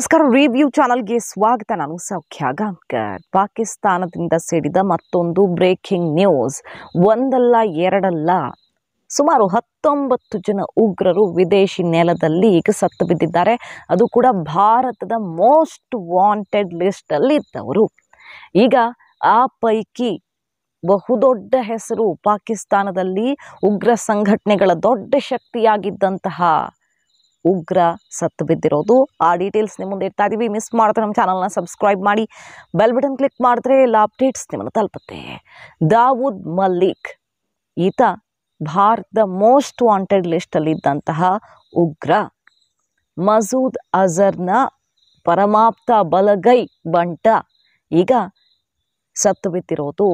ನಮಸ್ಕಾರ ರಿವ್ಯೂ ಚಾನಲ್ಗೆ ಸ್ವಾಗತ ನಾನು ಸೌಖ್ಯ ಗಾಂಕರ್ ಪಾಕಿಸ್ತಾನದಿಂದ ಸೇರಿದ ಮತ್ತೊಂದು ಬ್ರೇಕಿಂಗ್ ನ್ಯೂಸ್ ಒಂದಲ್ಲ ಎರಡಲ್ಲ ಸುಮಾರು ಹತ್ತೊಂಬತ್ತು ಜನ ಉಗ್ರರು ವಿದೇಶಿ ನೆಲದಲ್ಲಿ ಈಗ ಸತ್ತು ಬಿದ್ದಿದ್ದಾರೆ ಅದು ಕೂಡ ಭಾರತದ ಮೋಸ್ಟ್ ವಾಂಟೆಡ್ ಲಿಸ್ಟಲ್ಲಿ ಇದ್ದವರು ಈಗ ಆ ಪೈಕಿ ಬಹುದೊಡ್ಡ ಹೆಸರು ಪಾಕಿಸ್ತಾನದಲ್ಲಿ ಉಗ್ರ ಸಂಘಟನೆಗಳ ದೊಡ್ಡ ಶಕ್ತಿಯಾಗಿದ್ದಂತಹ ಉಗ್ರ ಸತ್ತು ಬಿದ್ದಿರೋದು ಆ ಡೀಟೇಲ್ಸ್ ನಿಮ್ಮ ಮುಂದೆ ಇಡ್ತಾ ಇದ್ದೀವಿ ಮಿಸ್ ಮಾಡಿದ್ರೆ ನಮ್ಮ ಚಾನಲ್ನ ಸಬ್ಸ್ಕ್ರೈಬ್ ಮಾಡಿ ಬೆಲ್ ಬಟನ್ ಕ್ಲಿಕ್ ಮಾಡಿದ್ರೆ ಎಲ್ಲ ಅಪ್ಡೇಟ್ಸ್ ನಿಮ್ಮನ್ನು ತಲುಪುತ್ತೆ ದಾವೂದ್ ಮಲ್ಲಿಕ್ ಈತ ಭಾರತದ ಮೋಸ್ಟ್ ವಾಂಟೆಡ್ ಲಿಸ್ಟಲ್ಲಿದ್ದಂತಹ ಉಗ್ರ ಮಸೂದ್ ಅಜರ್ನ ಪರಮಾಪ್ತ ಬಲಗೈ ಬಂಟ ಈಗ ಸತ್ತು ಬಿದ್ದಿರೋದು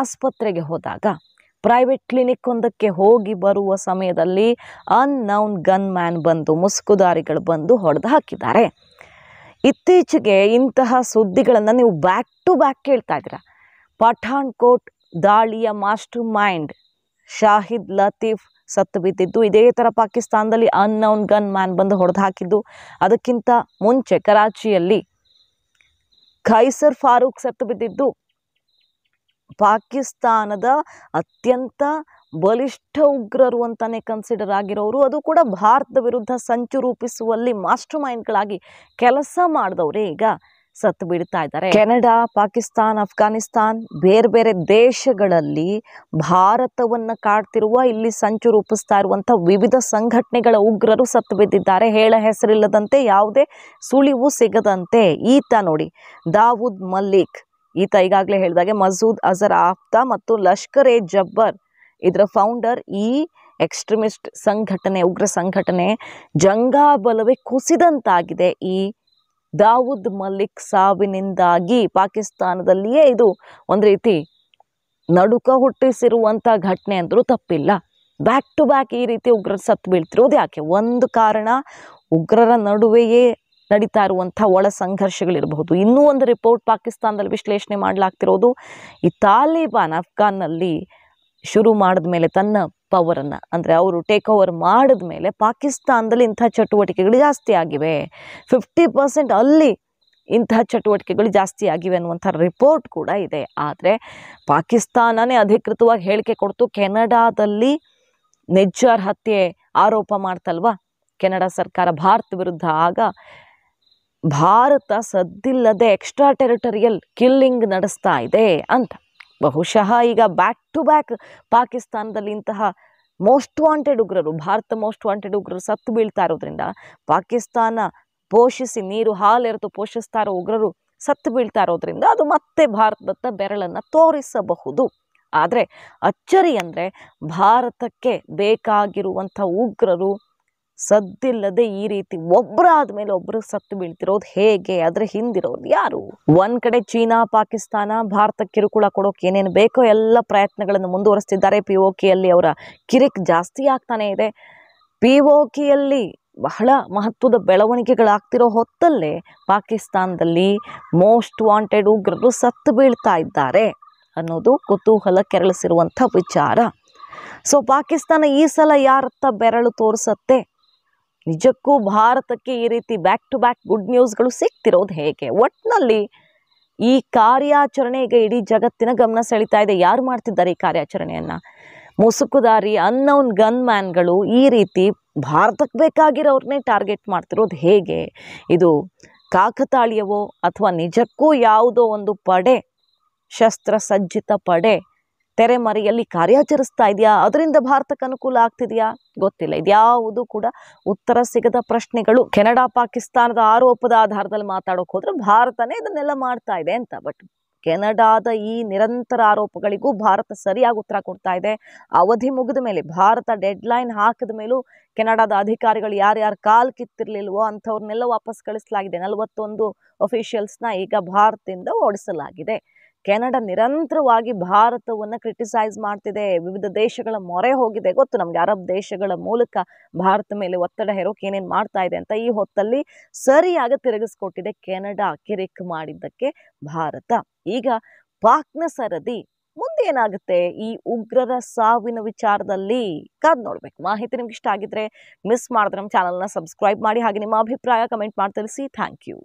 ಆಸ್ಪತ್ರೆಗೆ ಹೋದಾಗ ಪ್ರೈವೇಟ್ ಕ್ಲಿನಿಕ್ ಒಂದಕ್ಕೆ ಹೋಗಿ ಬರುವ ಸಮಯದಲ್ಲಿ ಅನ್ನೌನ್ ಗನ್ ಮ್ಯಾನ್ ಬಂದು ಮುಸುಕುದಾರಿಗಳು ಬಂದು ಹೊಡೆದು ಹಾಕಿದ್ದಾರೆ ಇತ್ತೀಚೆಗೆ ಇಂತಹ ಸುದ್ದಿಗಳನ್ನು ನೀವು ಬ್ಯಾಕ್ ಟು ಬ್ಯಾಕ್ ಕೇಳ್ತಾ ಇದ್ದೀರಾ ಪಠಾಣ್ಕೋಟ್ ದಾಳಿಯ ಮಾಸ್ಟರ್ ಮೈಂಡ್ ಶಾಹಿದ್ ಲತೀಫ್ ಸತ್ತು ಬಿದ್ದಿದ್ದು ಇದೇ ಥರ ಪಾಕಿಸ್ತಾನದಲ್ಲಿ ಅನ್ನೌನ್ ಗನ್ ಮ್ಯಾನ್ ಬಂದು ಹೊಡೆದು ಹಾಕಿದ್ದು ಅದಕ್ಕಿಂತ ಮುಂಚೆ ಕರಾಚಿಯಲ್ಲಿ ಖೈಸರ್ ಫಾರೂಕ್ ಸತ್ತು ಬಿದ್ದಿದ್ದು ಪಾಕಿಸ್ತಾನದ ಅತ್ಯಂತ ಬಲಿಷ್ಠ ಉಗ್ರರು ಅಂತಾನೆ ಕನ್ಸಿಡರ್ ಆಗಿರೋರು ಅದು ಕೂಡ ಭಾರತದ ವಿರುದ್ಧ ಸಂಚು ರೂಪಿಸುವಲ್ಲಿ ಮಾಸ್ಟರ್ ಮೈಂಡ್ಗಳಾಗಿ ಕೆಲಸ ಮಾಡಿದವರೇ ಈಗ ಸತ್ತು ಬಿಡ್ತಾ ಇದ್ದಾರೆ ಕೆನಡಾ ಪಾಕಿಸ್ತಾನ್ ಅಫ್ಘಾನಿಸ್ತಾನ್ ಬೇರೆ ಬೇರೆ ದೇಶಗಳಲ್ಲಿ ಭಾರತವನ್ನು ಕಾಡ್ತಿರುವ ಇಲ್ಲಿ ಸಂಚು ರೂಪಿಸ್ತಾ ಇರುವಂಥ ವಿವಿಧ ಸಂಘಟನೆಗಳ ಉಗ್ರರು ಸತ್ತು ಬಿದ್ದಿದ್ದಾರೆ ಹೇಳ ಹೆಸರಿಲ್ಲದಂತೆ ಯಾವುದೇ ಸುಳಿವು ಸಿಗದಂತೆ ಈತ ನೋಡಿ ದಾವೂದ್ ಮಲ್ಲಿಕ್ ಈತ ಈಗಾಗಲೇ ಹೇಳಿದಾಗೆ ಮಸೂದ್ ಅಜರ್ ಆಫ್ತಾ ಮತ್ತು ಲಷ್ಕರ್ ಎ ಜಬ್ಬರ್ ಇದರ ಫೌಂಡರ್ ಈ ಎಕ್ಸ್ಟ್ರೀಮಿಸ್ಟ್ ಸಂಘಟನೆ ಉಗ್ರ ಸಂಘಟನೆ ಜಂಗಾಬಲವೇ ಕುಸಿದಂತಾಗಿದೆ ಈ ದಾವೂದ್ ಮಲಿಕ್ ಸಾವಿನಿಂದಾಗಿ ಪಾಕಿಸ್ತಾನದಲ್ಲಿಯೇ ಇದು ಒಂದು ರೀತಿ ನಡುಕ ಹುಟ್ಟಿಸಿರುವಂಥ ಘಟನೆ ಅಂದರೂ ತಪ್ಪಿಲ್ಲ ಬ್ಯಾಕ್ ಟು ಬ್ಯಾಕ್ ಈ ರೀತಿ ಉಗ್ರರು ಸತ್ತು ಬೀಳ್ತಿರೋದು ಯಾಕೆ ಒಂದು ಕಾರಣ ಉಗ್ರರ ನಡುವೆಯೇ ನಡೀತಾ ಇರುವಂಥ ಒಳ ಸಂಘರ್ಷಗಳಿರಬಹುದು ಇನ್ನೂ ಒಂದು ರಿಪೋರ್ಟ್ ಪಾಕಿಸ್ತಾನದಲ್ಲಿ ವಿಶ್ಲೇಷಣೆ ಮಾಡಲಾಗ್ತಿರೋದು ಈ ತಾಲಿಬಾನ್ ಅಫ್ಘಾನ್ನಲ್ಲಿ ಶುರು ಮಾಡಿದ ಮೇಲೆ ತನ್ನ ಪವರನ್ನು ಅಂದರೆ ಅವರು ಟೇಕ್ ಓವರ್ ಮಾಡಿದ ಮೇಲೆ ಪಾಕಿಸ್ತಾನದಲ್ಲಿ ಇಂಥ ಚಟುವಟಿಕೆಗಳು ಜಾಸ್ತಿ ಆಗಿವೆ ಫಿಫ್ಟಿ ಪರ್ಸೆಂಟ್ ಅಲ್ಲಿ ಇಂತಹ ಚಟುವಟಿಕೆಗಳು ಜಾಸ್ತಿ ಆಗಿವೆ ಅನ್ನುವಂಥ ರಿಪೋರ್ಟ್ ಕೂಡ ಇದೆ ಆದರೆ ಪಾಕಿಸ್ತಾನನೇ ಅಧಿಕೃತವಾಗಿ ಹೇಳಿಕೆ ಕೊಡ್ತು ಕೆನಡಾದಲ್ಲಿ ನೆಜ್ಜಾರ್ ಹತ್ಯೆ ಆರೋಪ ಮಾಡ್ತಲ್ವ ಕೆನಡಾ ಸರ್ಕಾರ ಭಾರತ ವಿರುದ್ಧ ಆಗ ಭಾರತ ಸದ್ದಿಲ್ಲದೆ ಎಕ್ಸ್ಟ್ರಾ ಟೆರಿಟರಿಯಲ್ ಕಿಲ್ಲಿಂಗ್ ನಡೆಸ್ತಾ ಇದೆ ಅಂತ ಬಹುಶಃ ಈಗ ಬ್ಯಾಕ್ ಟು ಬ್ಯಾಕ್ ಪಾಕಿಸ್ತಾನದಲ್ಲಿ ಇಂತಹ ಮೋಸ್ಟ್ ವಾಂಟೆಡ್ ಉಗ್ರರು ಭಾರತ ಮೋಸ್ಟ್ ವಾಂಟೆಡ್ ಉಗ್ರರು ಸತ್ತು ಬೀಳ್ತಾ ಇರೋದ್ರಿಂದ ಪಾಕಿಸ್ತಾನ ಪೋಷಿಸಿ ನೀರು ಹಾಲೆರೆದು ಪೋಷಿಸ್ತಾ ಇರೋ ಉಗ್ರರು ಸತ್ತು ಬೀಳ್ತಾ ಇರೋದ್ರಿಂದ ಅದು ಮತ್ತೆ ಭಾರತದತ್ತ ಬೆರಳನ್ನು ತೋರಿಸಬಹುದು ಆದರೆ ಅಚ್ಚರಿ ಅಂದರೆ ಭಾರತಕ್ಕೆ ಬೇಕಾಗಿರುವಂಥ ಉಗ್ರರು ಸದ್ದಿಲ್ಲದೆ ಈ ರೀತಿ ಒಬ್ಬರಾದ ಮೇಲೆ ಒಬ್ಬರು ಸತ್ತು ಬೀಳ್ತಿರೋದು ಹೇಗೆ ಅದ್ರ ಹಿಂದಿರೋದು ಯಾರು ಒಂದ್ ಕಡೆ ಚೀನಾ ಪಾಕಿಸ್ತಾನ ಭಾರತ ಕಿರುಕುಳ ಕೊಡೋಕೆ ಏನೇನು ಬೇಕೋ ಎಲ್ಲ ಪ್ರಯತ್ನಗಳನ್ನು ಮುಂದುವರಿಸ್ತಿದ್ದಾರೆ ಪಿ ಓಕೆಯಲ್ಲಿ ಅವರ ಕಿರಿಕ್ ಜಾಸ್ತಿ ಆಗ್ತಾನೆ ಇದೆ ಪಿ ಒ ಬಹಳ ಮಹತ್ವದ ಬೆಳವಣಿಗೆಗಳಾಗ್ತಿರೋ ಹೊತ್ತಲ್ಲೇ ಪಾಕಿಸ್ತಾನದಲ್ಲಿ ಮೋಸ್ಟ್ ವಾಂಟೆಡ್ ಉಗ್ರರು ಸತ್ತು ಬೀಳ್ತಾ ಇದ್ದಾರೆ ಅನ್ನೋದು ಕುತೂಹಲ ಕೆರಳಿಸಿರುವಂಥ ವಿಚಾರ ಸೊ ಪಾಕಿಸ್ತಾನ ಈ ಸಲ ಯಾರತ್ತ ಬೆರಳು ತೋರಿಸತ್ತೆ ನಿಜಕ್ಕೂ ಭಾರತಕ್ಕೆ ಈ ರೀತಿ ಬ್ಯಾಕ್ ಟು ಬ್ಯಾಕ್ ಗುಡ್ ನ್ಯೂಸ್ಗಳು ಸಿಗ್ತಿರೋದು ಹೇಗೆ ಒಟ್ಟಿನಲ್ಲಿ ಈ ಕಾರ್ಯಾಚರಣೆ ಈಗ ಇಡೀ ಜಗತ್ತಿನ ಗಮನ ಸೆಳೀತಾ ಇದೆ ಯಾರು ಮಾಡ್ತಿದ್ದಾರೆ ಈ ಕಾರ್ಯಾಚರಣೆಯನ್ನು ಮುಸುಕುದಾರಿ ಅನ್ನೌನ್ ಗನ್ ಮ್ಯಾನ್ಗಳು ಈ ರೀತಿ ಭಾರತಕ್ಕೆ ಬೇಕಾಗಿರೋರನ್ನೇ ಟಾರ್ಗೆಟ್ ಮಾಡ್ತಿರೋದು ಹೇಗೆ ಇದು ಕಾಕತಾಳೀಯವೋ ಅಥವಾ ನಿಜಕ್ಕೂ ಯಾವುದೋ ಒಂದು ಪಡೆ ಶಸ್ತ್ರಸಜ್ಜಿತ ಪಡೆ ತೆರೆಮರೆಯಲ್ಲಿ ಕಾರ್ಯಾಚರಿಸ್ತಾ ಇದೆಯಾ ಅದರಿಂದ ಭಾರತಕ್ಕೆ ಅನುಕೂಲ ಆಗ್ತಿದೆಯಾ ಗೊತ್ತಿಲ್ಲ ಇದ್ಯಾವುದು ಕೂಡ ಉತ್ತರ ಸಿಗದ ಪ್ರಶ್ನೆಗಳು ಕೆನಡಾ ಪಾಕಿಸ್ತಾನದ ಆರೋಪದ ಆಧಾರದಲ್ಲಿ ಮಾತಾಡೋಕೆ ಹೋದ್ರೆ ಭಾರತನೇ ಇದನ್ನೆಲ್ಲ ಮಾಡ್ತಾ ಇದೆ ಅಂತ ಬಟ್ ಕೆನಡಾದ ಈ ನಿರಂತರ ಆರೋಪಗಳಿಗೂ ಭಾರತ ಸರಿಯಾಗಿ ಉತ್ತರ ಕೊಡ್ತಾ ಇದೆ ಅವಧಿ ಮುಗಿದ ಮೇಲೆ ಭಾರತ ಡೆಡ್ಲೈನ್ ಹಾಕಿದ ಮೇಲೂ ಕೆನಡಾದ ಅಧಿಕಾರಿಗಳು ಯಾರ್ಯಾರು ಕಾಲ್ ಕಿತ್ತಿರ್ಲಿಲ್ವೋ ಅಂಥವ್ರನ್ನೆಲ್ಲ ವಾಪಸ್ ಕಳಿಸಲಾಗಿದೆ ನಲವತ್ತೊಂದು ಅಫಿಷಿಯಲ್ಸ್ನ ಈಗ ಭಾರತದಿಂದ ಓಡಿಸಲಾಗಿದೆ ಕೆನಡಾ ನಿರಂತರವಾಗಿ ಭಾರತವನ್ನು ಕ್ರಿಟಿಸೈಸ್ ಮಾಡ್ತಿದೆ ವಿವಿಧ ದೇಶಗಳ ಮೊರೆ ಹೋಗಿದೆ ಗೊತ್ತು ನಮಗೆ ಅರಬ್ ದೇಶಗಳ ಮೂಲಕ ಭಾರತ ಮೇಲೆ ಒತ್ತಡ ಹೇರೋಕೆ ಏನೇನು ಮಾಡ್ತಾ ಇದೆ ಅಂತ ಈ ಹೊತ್ತಲ್ಲಿ ಸರಿಯಾಗಿ ತಿರುಗಿಸ್ಕೊಟ್ಟಿದೆ ಕೆನಡಾ ಕಿರಿಕ್ ಮಾಡಿದ್ದಕ್ಕೆ ಭಾರತ ಈಗ ಪಾಕ್ನ ಸರದಿ ಮುಂದೇನಾಗುತ್ತೆ ಈ ಉಗ್ರರ ಸಾವಿನ ವಿಚಾರದಲ್ಲಿ ಕಾದ್ ನೋಡ್ಬೇಕು ಮಾಹಿತಿ ನಿಮ್ಗೆ ಇಷ್ಟ ಆಗಿದ್ರೆ ಮಿಸ್ ಮಾಡಿದ್ರೆ ನಮ್ಮ ಚಾನಲ್ನ ಸಬ್ಸ್ಕ್ರೈಬ್ ಮಾಡಿ ಹಾಗೆ ನಿಮ್ಮ ಅಭಿಪ್ರಾಯ ಕಮೆಂಟ್ ಮಾಡಿ ತಿಳಿಸಿ ಥ್ಯಾಂಕ್ ಯು